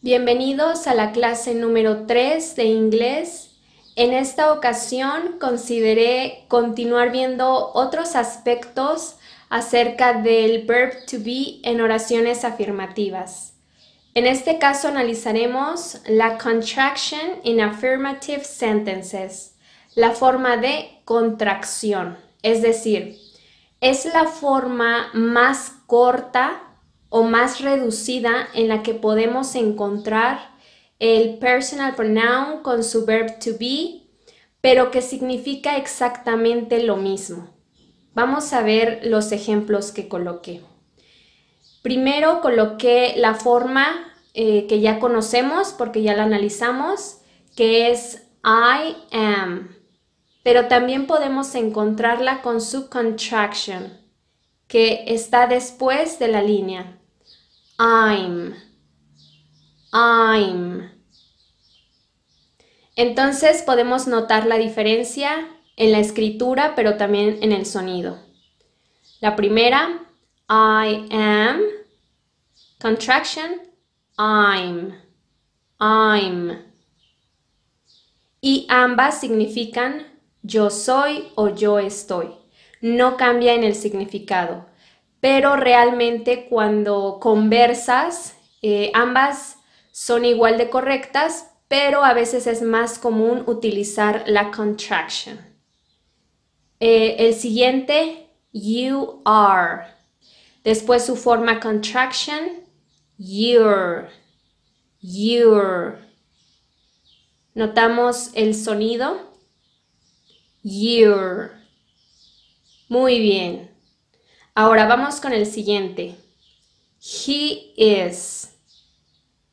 Bienvenidos a la clase número 3 de inglés. En esta ocasión consideré continuar viendo otros aspectos acerca del verb to be en oraciones afirmativas. En este caso analizaremos la contraction in affirmative sentences, la forma de contracción, es decir, es la forma más corta o más reducida en la que podemos encontrar el personal pronoun con su verb to be, pero que significa exactamente lo mismo. Vamos a ver los ejemplos que coloqué. Primero coloqué la forma eh, que ya conocemos porque ya la analizamos, que es I am, pero también podemos encontrarla con su contraction, que está después de la línea. I'm. I'm. Entonces podemos notar la diferencia en la escritura, pero también en el sonido. La primera, I am. Contraction, I'm. I'm. Y ambas significan yo soy o yo estoy. No cambia en el significado pero realmente cuando conversas, eh, ambas son igual de correctas, pero a veces es más común utilizar la contraction. Eh, el siguiente, you are. Después su forma contraction, you're, you're. Notamos el sonido, you're. Muy bien. Ahora vamos con el siguiente. He is.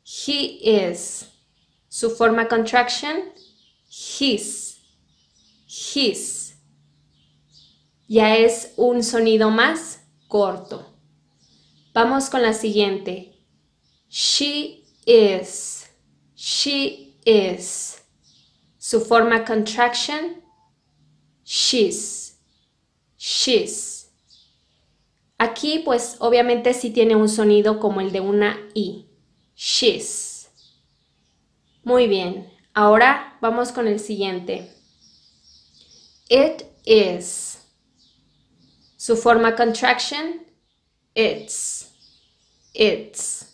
He is. Su forma contraction, his. His. Ya es un sonido más corto. Vamos con la siguiente. She is. She is. Su forma contraction, she's. She's. Aquí pues obviamente sí tiene un sonido como el de una I. She's. Muy bien. Ahora vamos con el siguiente. It is. Su forma contraction, it's. It's.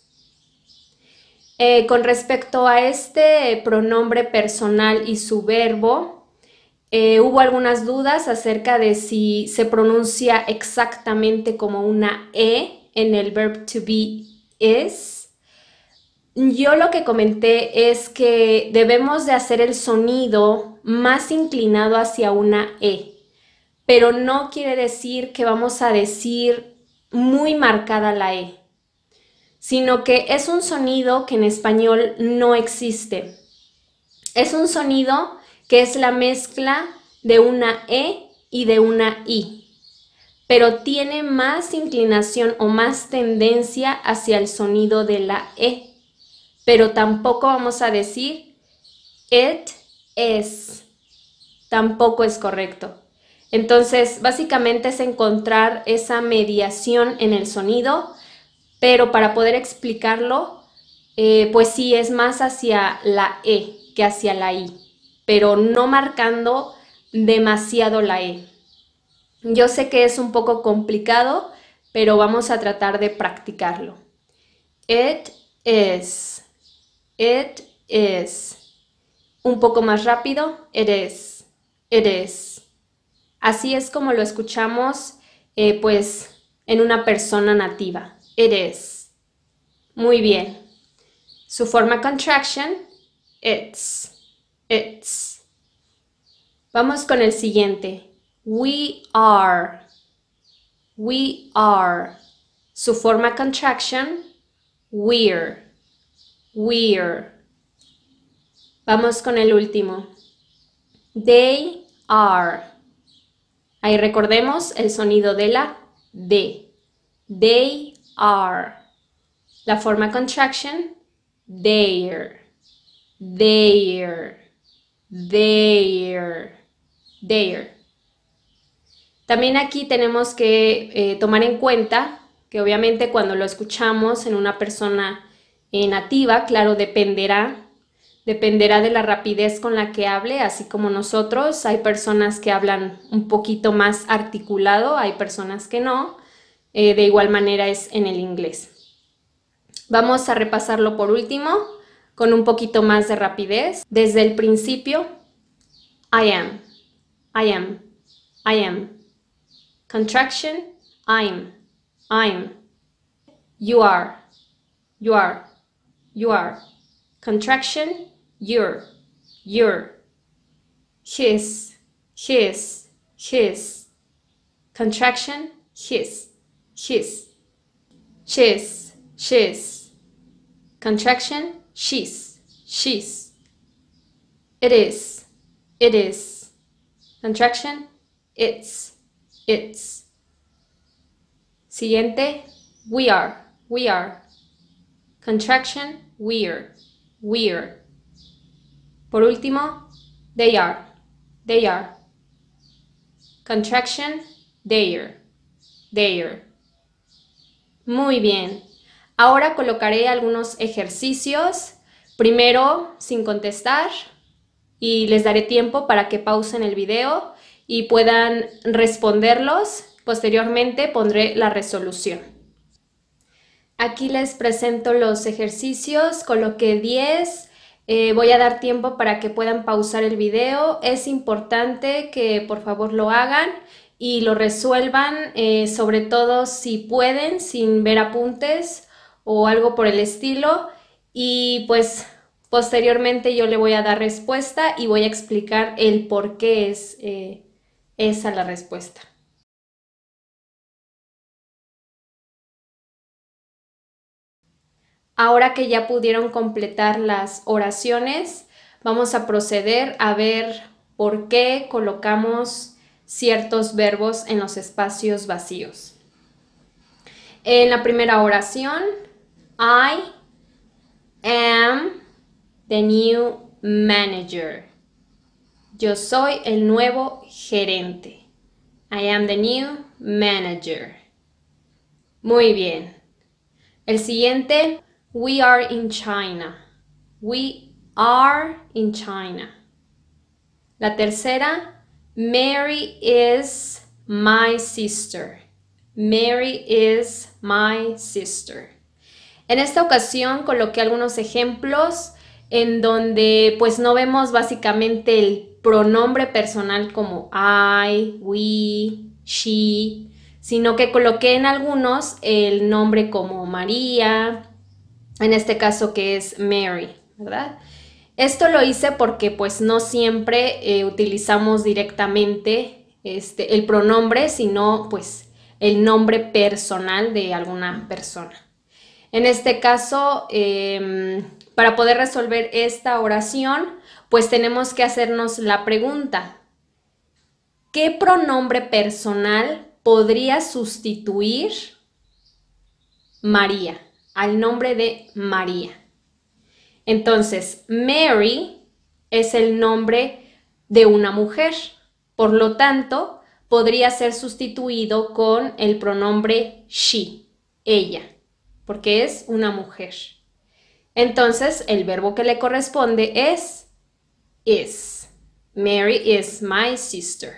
Eh, con respecto a este pronombre personal y su verbo, eh, hubo algunas dudas acerca de si se pronuncia exactamente como una E en el verb to be is. Yo lo que comenté es que debemos de hacer el sonido más inclinado hacia una E, pero no quiere decir que vamos a decir muy marcada la E, sino que es un sonido que en español no existe. Es un sonido que es la mezcla de una E y de una I, pero tiene más inclinación o más tendencia hacia el sonido de la E. Pero tampoco vamos a decir it es. Tampoco es correcto. Entonces, básicamente es encontrar esa mediación en el sonido, pero para poder explicarlo, eh, pues sí, es más hacia la E que hacia la I pero no marcando demasiado la E. Yo sé que es un poco complicado, pero vamos a tratar de practicarlo. It is. It is. Un poco más rápido. It is. Así es como lo escuchamos, eh, pues, en una persona nativa. Eres. Muy bien. Su forma contraction, it's. It's. Vamos con el siguiente. We are. We are. Su forma contraction, we're. We're. Vamos con el último. They are. Ahí recordemos el sonido de la D. They are. La forma contraction, they're. They're there, there. También aquí tenemos que eh, tomar en cuenta que obviamente cuando lo escuchamos en una persona eh, nativa, claro, dependerá, dependerá de la rapidez con la que hable, así como nosotros. Hay personas que hablan un poquito más articulado, hay personas que no. Eh, de igual manera es en el inglés. Vamos a repasarlo por último con un poquito más de rapidez. Desde el principio, I am, I am, I am. Contraction, I'm, I'm. You are, you are, you are. Contraction, you're, you're. His, his, his. Contraction, his, his. She's, she's. Contraction, she's, she's. It is, it is. Contraction, it's, it's. Siguiente, we are, we are. Contraction, we're, we're. Por último, they are, they are. Contraction, They're. They're. Muy bien. Ahora colocaré algunos ejercicios, primero sin contestar, y les daré tiempo para que pausen el video y puedan responderlos. Posteriormente pondré la resolución. Aquí les presento los ejercicios, coloqué 10, eh, voy a dar tiempo para que puedan pausar el video. Es importante que por favor lo hagan y lo resuelvan, eh, sobre todo si pueden, sin ver apuntes o algo por el estilo. Y pues posteriormente yo le voy a dar respuesta y voy a explicar el por qué es eh, esa la respuesta. Ahora que ya pudieron completar las oraciones, vamos a proceder a ver por qué colocamos ciertos verbos en los espacios vacíos. En la primera oración I am the new manager. Yo soy el nuevo gerente. I am the new manager. Muy bien. El siguiente, we are in China. We are in China. La tercera, Mary is my sister. Mary is my sister. En esta ocasión coloqué algunos ejemplos en donde pues no vemos básicamente el pronombre personal como I, we, she, sino que coloqué en algunos el nombre como María, en este caso que es Mary, ¿verdad? Esto lo hice porque pues no siempre eh, utilizamos directamente este, el pronombre, sino pues el nombre personal de alguna persona. En este caso, em, para poder resolver esta oración, pues tenemos que hacernos la pregunta, ¿qué pronombre personal podría sustituir María, al nombre de María? Entonces, Mary es el nombre de una mujer, por lo tanto, podría ser sustituido con el pronombre she, ella porque es una mujer. Entonces, el verbo que le corresponde es is. Mary is my sister.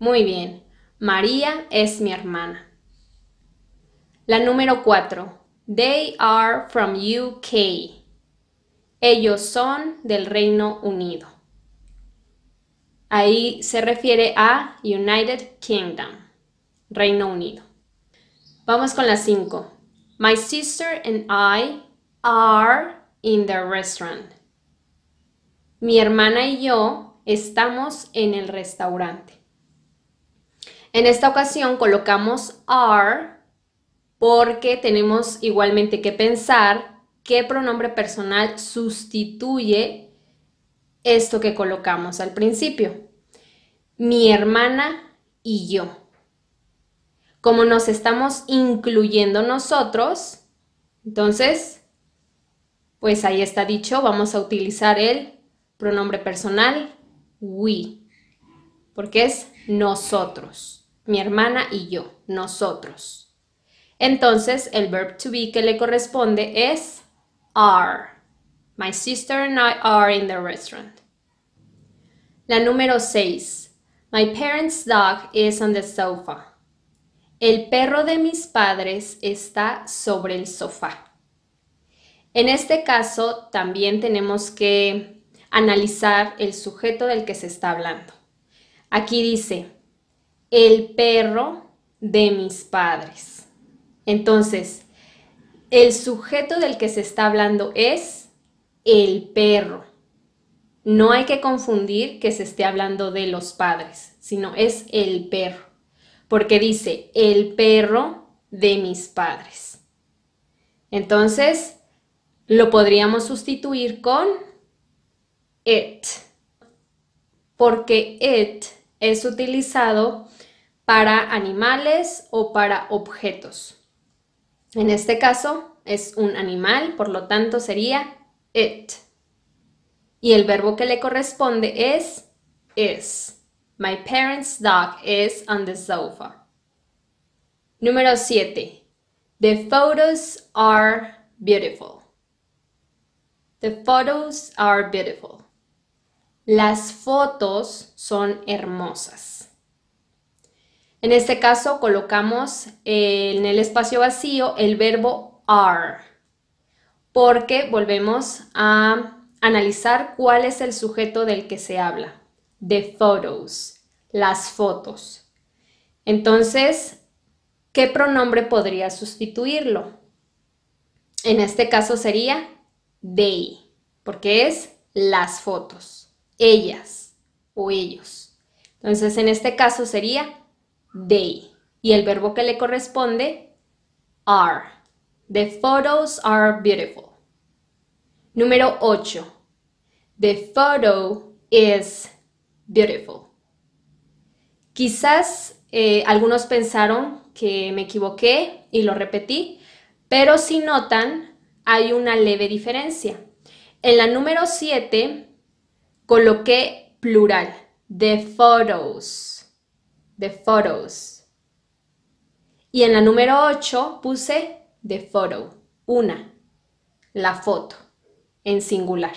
Muy bien. María es mi hermana. La número cuatro. They are from UK. Ellos son del Reino Unido. Ahí se refiere a United Kingdom, Reino Unido. Vamos con la cinco. My sister and I are in the restaurant. Mi hermana y yo estamos en el restaurante. En esta ocasión colocamos are porque tenemos igualmente que pensar qué pronombre personal sustituye esto que colocamos al principio. Mi hermana y yo como nos estamos incluyendo nosotros, entonces, pues ahí está dicho, vamos a utilizar el pronombre personal we, porque es nosotros, mi hermana y yo, nosotros. Entonces, el verb to be que le corresponde es are. My sister and I are in the restaurant. La número 6. My parents' dog is on the sofa. El perro de mis padres está sobre el sofá. En este caso también tenemos que analizar el sujeto del que se está hablando. Aquí dice, el perro de mis padres. Entonces, el sujeto del que se está hablando es el perro. No hay que confundir que se esté hablando de los padres, sino es el perro porque dice, el perro de mis padres. Entonces, lo podríamos sustituir con it, porque it es utilizado para animales o para objetos. En este caso es un animal, por lo tanto sería it. Y el verbo que le corresponde es is. My parents' dog is on the sofa. Número 7. The photos are beautiful. The photos are beautiful. Las fotos son hermosas. En este caso colocamos en el espacio vacío el verbo are porque volvemos a analizar cuál es el sujeto del que se habla. The photos, las fotos. Entonces, ¿qué pronombre podría sustituirlo? En este caso sería they, porque es las fotos, ellas o ellos. Entonces, en este caso sería they y el verbo que le corresponde are. The photos are beautiful. Número 8. The photo is beautiful. Quizás eh, algunos pensaron que me equivoqué y lo repetí, pero si notan, hay una leve diferencia. En la número 7 coloqué plural, the photos, the photos. Y en la número 8 puse the photo, una, la foto, en singular.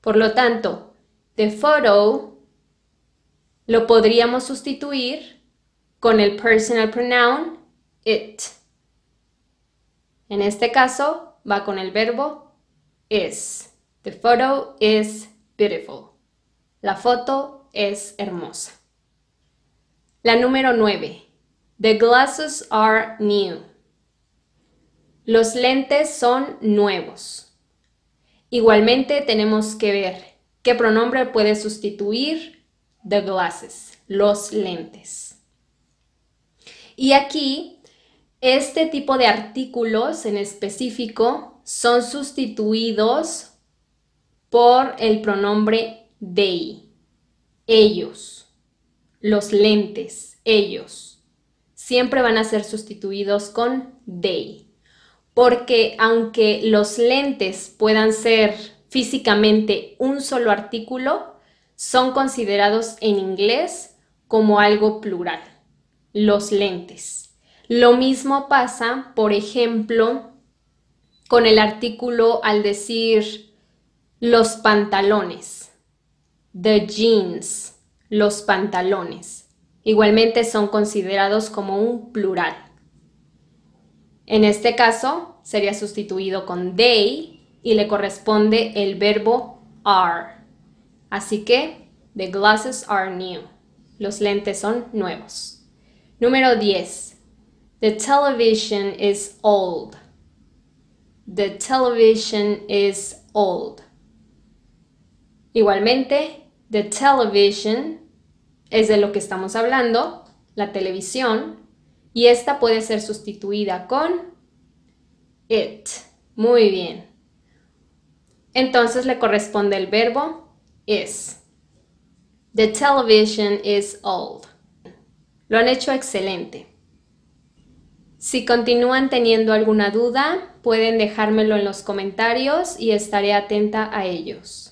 Por lo tanto, the photo lo podríamos sustituir con el personal pronoun it. En este caso va con el verbo is. The photo is beautiful. La foto es hermosa. La número 9. The glasses are new. Los lentes son nuevos. Igualmente tenemos que ver qué pronombre puede sustituir the glasses, los lentes. Y aquí, este tipo de artículos en específico son sustituidos por el pronombre they, ellos, los lentes, ellos. Siempre van a ser sustituidos con they. Porque aunque los lentes puedan ser físicamente un solo artículo, son considerados en inglés como algo plural, los lentes. Lo mismo pasa, por ejemplo, con el artículo al decir los pantalones, the jeans, los pantalones. Igualmente son considerados como un plural. En este caso, sería sustituido con they y le corresponde el verbo are. Así que, the glasses are new. Los lentes son nuevos. Número 10. The television is old. The television is old. Igualmente, the television es de lo que estamos hablando, la televisión, y esta puede ser sustituida con it. Muy bien. Entonces le corresponde el verbo es. The television is old. Lo han hecho excelente. Si continúan teniendo alguna duda, pueden dejármelo en los comentarios y estaré atenta a ellos.